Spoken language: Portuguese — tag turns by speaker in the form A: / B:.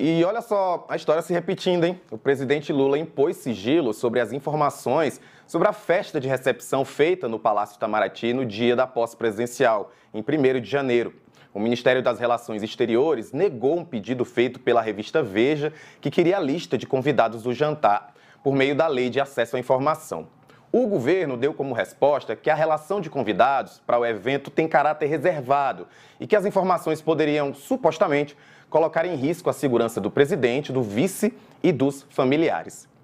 A: E olha só a história se repetindo, hein? O presidente Lula impôs sigilo sobre as informações sobre a festa de recepção feita no Palácio Itamaraty no dia da posse presidencial, em 1 de janeiro. O Ministério das Relações Exteriores negou um pedido feito pela revista Veja, que queria a lista de convidados do jantar, por meio da Lei de Acesso à Informação. O governo deu como resposta que a relação de convidados para o evento tem caráter reservado e que as informações poderiam, supostamente, colocar em risco a segurança do presidente, do vice e dos familiares.